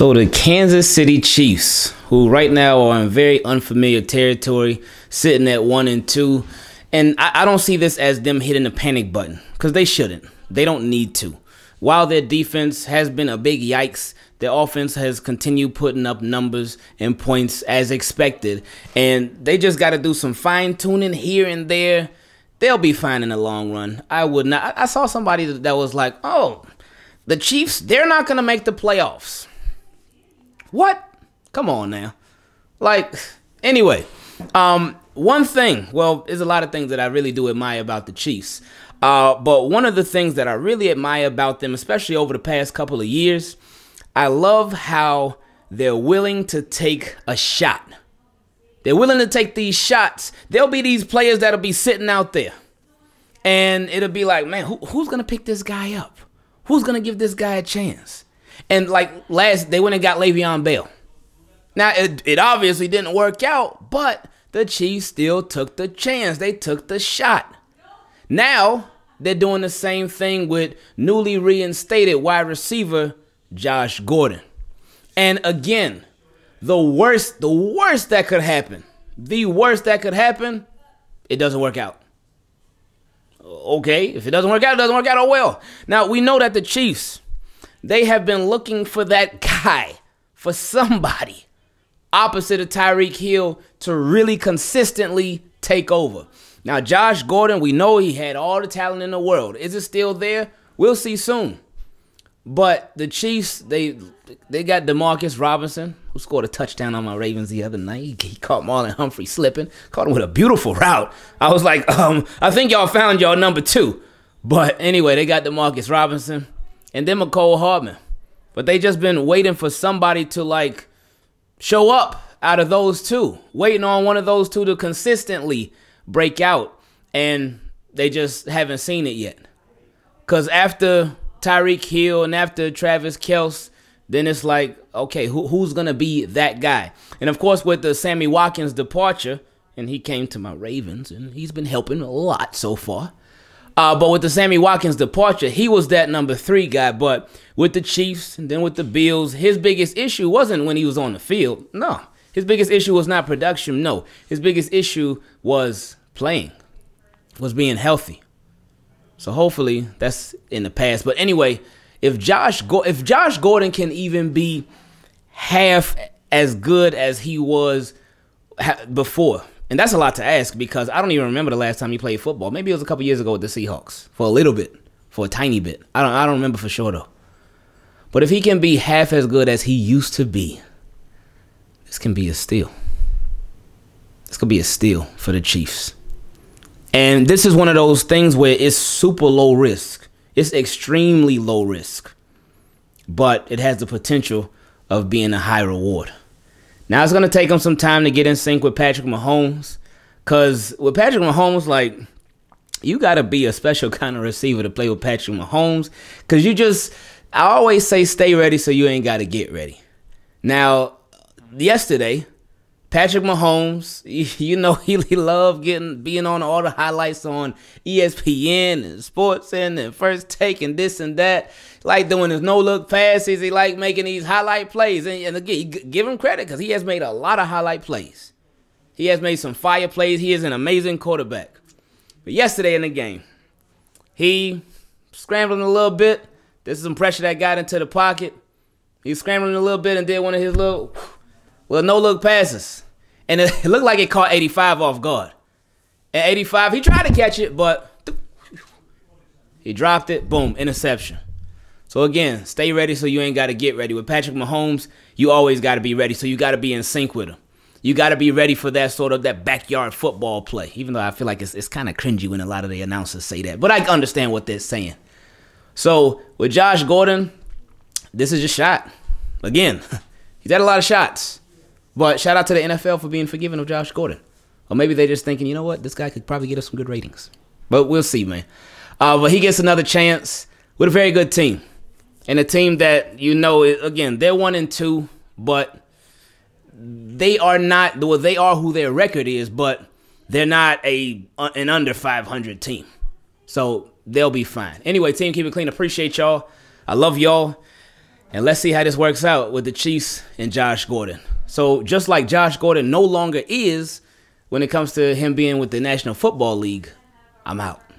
So the Kansas City Chiefs, who right now are in very unfamiliar territory, sitting at one and two, and I, I don't see this as them hitting the panic button because they shouldn't. They don't need to. While their defense has been a big yikes, their offense has continued putting up numbers and points as expected, and they just got to do some fine tuning here and there. They'll be fine in the long run. I would not. I, I saw somebody that was like, "Oh, the Chiefs, they're not going to make the playoffs." What? Come on now. Like, anyway, um, one thing, well, there's a lot of things that I really do admire about the Chiefs. Uh, but one of the things that I really admire about them, especially over the past couple of years, I love how they're willing to take a shot. They're willing to take these shots. There'll be these players that'll be sitting out there. And it'll be like, man, who, who's going to pick this guy up? Who's going to give this guy a chance? And like last, they went and got Le'Veon Bell. Now it, it obviously didn't work out, but the Chiefs still took the chance. They took the shot. Now they're doing the same thing with newly reinstated wide receiver Josh Gordon. And again, the worst, the worst that could happen, the worst that could happen, it doesn't work out. Okay, if it doesn't work out, it doesn't work out. Oh well. Now we know that the Chiefs they have been looking for that guy, for somebody opposite of Tyreek Hill to really consistently take over. Now, Josh Gordon, we know he had all the talent in the world. Is it still there? We'll see soon. But the Chiefs, they they got Demarcus Robinson, who scored a touchdown on my Ravens the other night. He, caught Marlon Humphrey slipping, caught him with a beautiful route. I was like, um, I think y'all found y'all number two. But anyway, they got Demarcus Robinson and then McCole Hardman. But they just been waiting for somebody to like show up out of those two, waiting on one of those two to consistently break out, and they just haven't seen it yet. Cause after Tyreek Hill and after Travis Kels, then it's like, okay, who, who's gonna be that guy? And of course, with the Sammy Watkins departure, and he came to my Ravens, and he's been helping a lot so far. Uh, but with the Sammy Watkins departure, he was that number three guy. But with the Chiefs and then with the Bills, his biggest issue wasn't when he was on the field. No. His biggest issue was not production. No. His biggest issue was playing, was being healthy. So hopefully that's in the past. But anyway, if Josh Go- if Josh Gordon can even be half as good as he was before and that's a lot to ask because I don't even remember the last time he played football. Maybe it was a couple years ago with the Seahawks for a little bit, for a tiny bit. I don't I don't remember for sure though. But if he can be half as good as he used to be, this can be a steal. This could be a steal for the Chiefs. And this is one of those things where it's super low risk. It's extremely low risk, but it has the potential of being a high reward. Now it's gonna take him some time to get in sync with Patrick Mahomes, cause with Patrick Mahomes, like you gotta be a special kind of receiver to play with Patrick Mahomes, cause you just I always say stay ready so you ain't gotta get ready. Now yesterday Patrick Mahomes, you know he, love getting being on all the highlights on ESPN and Sports and and First Take and this and that. Like doing his no look passes. He like making these highlight plays. And, and again, give him credit because he has made a lot of highlight plays. He has made some fire plays. He is an amazing quarterback. But yesterday in the game, he scrambling a little bit. This is some pressure that got into the pocket. He scrambling a little bit and did one of his little with no look passes. And it looked like it caught 85 off guard. And 85, he tried to catch it, but he dropped it. Boom, interception. So again, stay ready so you ain't got to get ready. With Patrick Mahomes, you always got to be ready. So you got to be in sync with him. You got to be ready for that sort of that backyard football play. Even though I feel like it's, it's kind of cringy when a lot of the announcers say that, but I understand what they're saying. So with Josh Gordon, this is your shot. Again, he's had a lot of shots. But shout out to the NFL for being forgiving of Josh Gordon. Or maybe they're just thinking, you know what, this guy could probably get us some good ratings. But we'll see, man. Uh, but he gets another chance with a very good team. And a team that, you know, again, they're one and two, but they are not, well, they are who their record is, but they're not a uh, an under 500 team. So they'll be fine. Anyway, team, keep it clean. Appreciate y'all. I love y'all. And let's see how this works out with the Chiefs and Josh Gordon. So just like Josh Gordon no longer is when it comes to him being with the National Football League, I'm out.